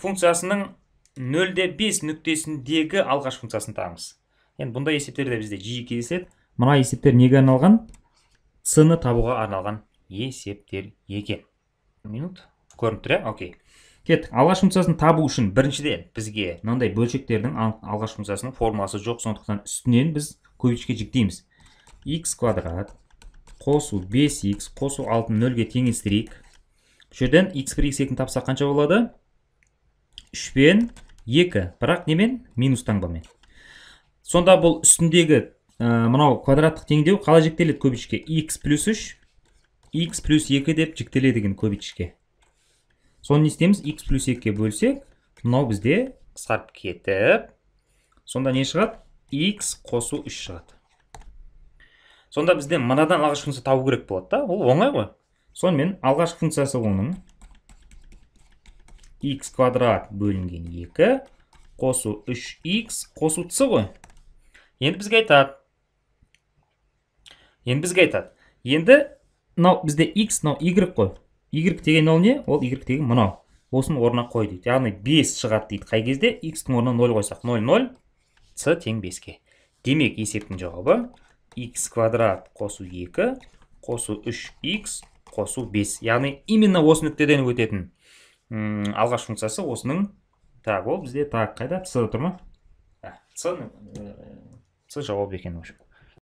функциясының нөлде бес нүктесіндегі алғаш функциясын табыңыз енді бұндай есептер де бізде жиі кездеседі мына есептер неге арналған с ны табуға арналған есептер екен минут көрініп тұр иә окей кеттік алғаш функциясын табу үшін біріншіден бізге мынандай бөлшектердің алғаш функциясының формуласы жоқ сондықтан үстінен біз кубичке жіктейміз x квадрат қосу 5x қосу 6 нөлге теңестірейік бұл жерден x бір x екіні тапсақ қанша болады 3 пен 2 бірақ немен минус таңбамен сонда бұл үстіндегі ә, мынау квадраттық теңдеу қалай жектеледі көбейтішке x плюс 3 x плюс 2 деп жіктеледі екен көбейтішке соны не істейміз x плюс 2-ге бөлсек мынау бізде қысқарып кетіп сонда не шығады x қосу 3 шығады сонда бізде мынадан алғашқы функция табу керек болады да ол оңай ғой сонымен алғашқы функциясы оның x квадрат бөлінген 2 қосу 3x қосу c ғой енді бізге айтады енді бізге айтады енді мынау бізде x мынау y қой y деген ол не ол y деген мынау Осын орна қой дейді яғни 5 шығады дейді қай кезде x күн орнына 0 қойсақ 0 0 c тең 5-ке демек есептің жауабы x квадрат қосу 2 қосу 3x қосу 5 яғни именно осы нүктеден өтетін м алғаш функциясы осының так ол бізде так қайда ц тұр ма ц э, ц жауап екен в